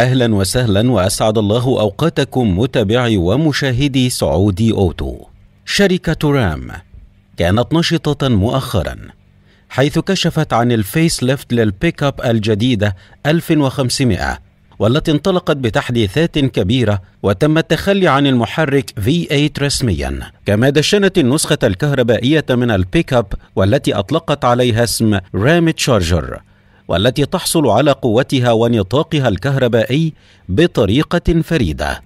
اهلا وسهلا واسعد الله اوقاتكم متابعي ومشاهدي سعودي اوتو. شركة رام كانت نشطة مؤخرا حيث كشفت عن الفيس ليفت للبيك اب الجديدة 1500 والتي انطلقت بتحديثات كبيرة وتم التخلي عن المحرك V8 رسميا كما دشنت النسخة الكهربائية من البيك اب والتي أطلقت عليها اسم رام تشارجر والتي تحصل على قوتها ونطاقها الكهربائي بطريقة فريدة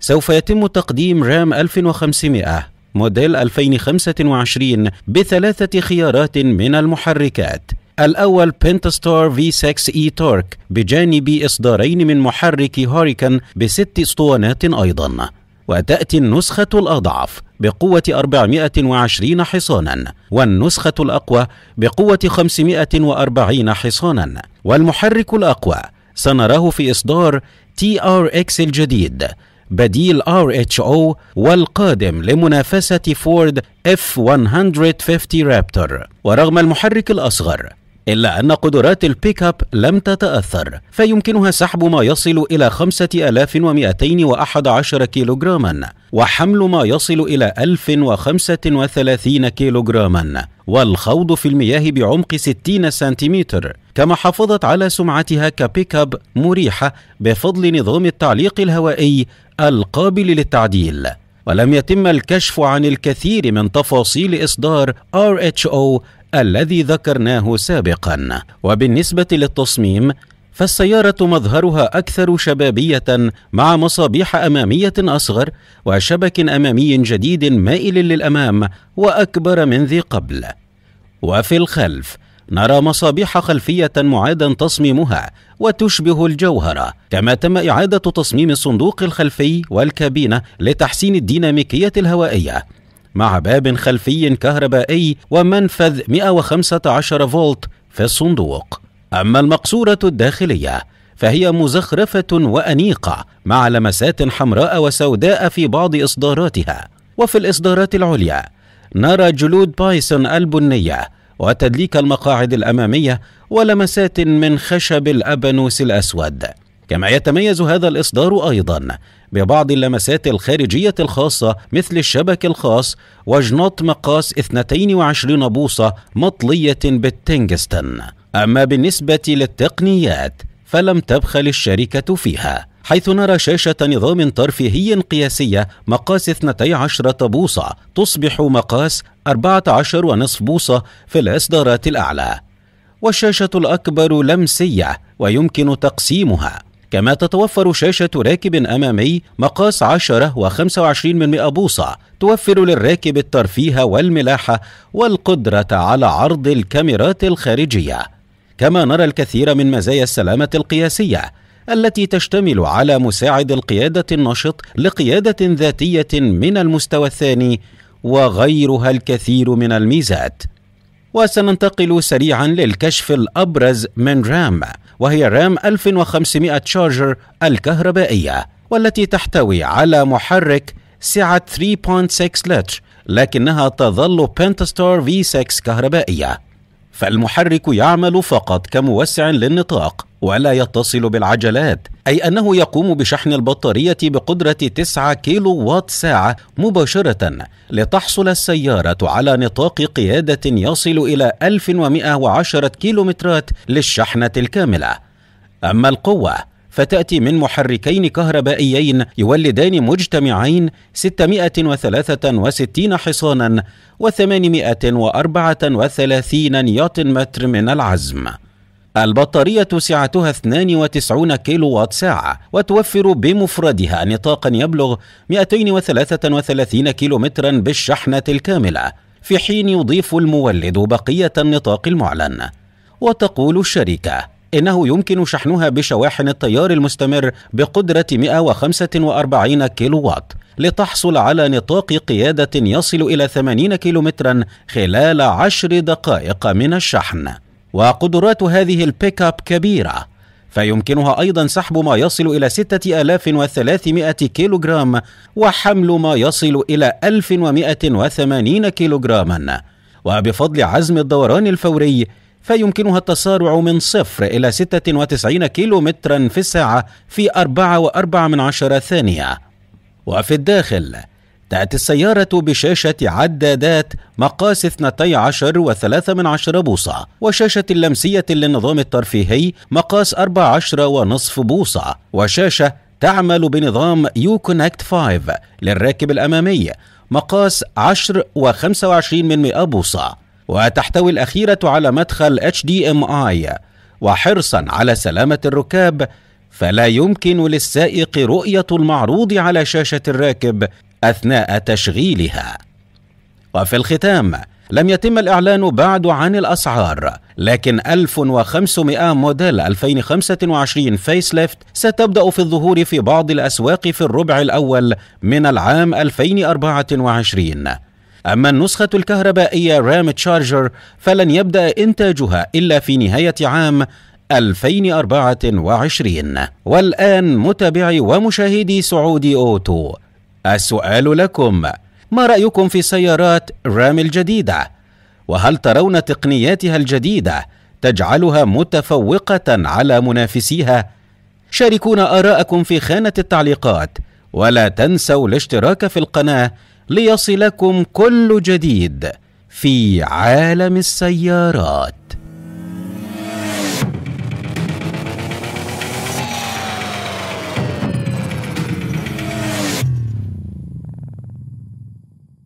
سوف يتم تقديم رام 1500 موديل 2025 بثلاثة خيارات من المحركات الأول بنتستار V6 e تورك بجانب إصدارين من محرك هوريكان بست اسطوانات أيضاً وتأتي النسخة الأضعف بقوة 420 حصانا والنسخة الأقوى بقوة 540 حصانا والمحرك الأقوى سنراه في إصدار تي ار اكس الجديد بديل ار اتش او والقادم لمنافسة فورد اف 150 رابتر ورغم المحرك الأصغر إلا أن قدرات البيك أب لم تتأثر فيمكنها سحب ما يصل إلى 5211 كيلوغراما وحمل ما يصل إلى 1035 كيلوغراما والخوض في المياه بعمق 60 سنتيمتر كما حافظت على سمعتها كبيك أب مريحة بفضل نظام التعليق الهوائي القابل للتعديل ولم يتم الكشف عن الكثير من تفاصيل إصدار RHO الذي ذكرناه سابقا وبالنسبه للتصميم فالسيارة مظهرها أكثر شبابية مع مصابيح أمامية أصغر وشبك أمامي جديد مائل للأمام وأكبر من ذي قبل. وفي الخلف نرى مصابيح خلفية معادا تصميمها وتشبه الجوهرة، كما تم إعادة تصميم الصندوق الخلفي والكابينة لتحسين الديناميكية الهوائية، مع باب خلفي كهربائي ومنفذ 115 فولت في الصندوق أما المقصورة الداخلية فهي مزخرفة وأنيقة مع لمسات حمراء وسوداء في بعض إصداراتها وفي الإصدارات العليا نرى جلود بايسون البنية وتدليك المقاعد الأمامية ولمسات من خشب الأبانوس الأسود كما يتميز هذا الإصدار أيضا ببعض اللمسات الخارجية الخاصة مثل الشبك الخاص وجنط مقاس 22 بوصة مطلية بالتنجستن أما بالنسبة للتقنيات فلم تبخل الشركة فيها حيث نرى شاشة نظام ترفيهي قياسية مقاس 12 بوصة تصبح مقاس 14 ونصف بوصة في الإصدارات الأعلى والشاشة الأكبر لمسية ويمكن تقسيمها كما تتوفر شاشة راكب أمامي مقاس 10 و25 من 100 بوصة توفر للراكب الترفيه والملاحة والقدرة على عرض الكاميرات الخارجية كما نرى الكثير من مزايا السلامة القياسية التي تشتمل على مساعد القيادة النشط لقيادة ذاتية من المستوى الثاني وغيرها الكثير من الميزات وسننتقل سريعا للكشف الأبرز من رام وهي رام 1500 شارجر الكهربائية والتي تحتوي على محرك سعة 3.6 لتر لكنها تظل بنتستار V6 كهربائية فالمحرك يعمل فقط كموسع للنطاق ولا يتصل بالعجلات أي أنه يقوم بشحن البطارية بقدرة 9 كيلو وات ساعة مباشرة لتحصل السيارة على نطاق قيادة يصل إلى 1110 كيلومترات للشحنة الكاملة أما القوة فتأتي من محركين كهربائيين يولدان مجتمعين 663 حصانا و834 نيوتن متر من العزم البطارية سعتها 92 كيلو وات ساعة وتوفر بمفردها نطاقا يبلغ 233 كيلو مترا بالشحنة الكاملة في حين يضيف المولد بقية النطاق المعلن وتقول الشركة إنه يمكن شحنها بشواحن التيار المستمر بقدرة 145 كيلو وات لتحصل على نطاق قيادة يصل إلى 80 كيلومترا خلال عشر دقائق من الشحن وقدرات هذه البيك أب كبيرة فيمكنها أيضا سحب ما يصل إلى 6300 كيلوغرام وحمل ما يصل إلى 1180 كيلوغراما وبفضل عزم الدوران الفوري فيمكنها التسارع من صفر إلى 96 مترا في الساعة في أربعة وأربع من عشرة ثانية وفي الداخل تأتي السيارة بشاشة عدادات مقاس 12 و3 من عشر بوصة وشاشة لمسية للنظام الترفيهي مقاس 14 ونصف بوصة وشاشة تعمل بنظام يو كونكت 5 للراكب الأمامي مقاس 10 و25 من 100 بوصة وتحتوي الأخيرة على مدخل HDMI وحرصا على سلامة الركاب فلا يمكن للسائق رؤية المعروض على شاشة الراكب أثناء تشغيلها. وفي الختام لم يتم الإعلان بعد عن الأسعار لكن 1500 موديل 2025 فيس ليفت ستبدأ في الظهور في بعض الأسواق في الربع الأول من العام 2024 أما النسخة الكهربائية رام تشارجر فلن يبدأ إنتاجها إلا في نهاية عام 2024 والآن متابعي ومشاهدي سعودي أوتو السؤال لكم ما رأيكم في سيارات رام الجديدة؟ وهل ترون تقنياتها الجديدة تجعلها متفوقة على منافسيها؟ شاركونا آراءكم في خانة التعليقات ولا تنسوا الاشتراك في القناة ليصلكم كل جديد في عالم السيارات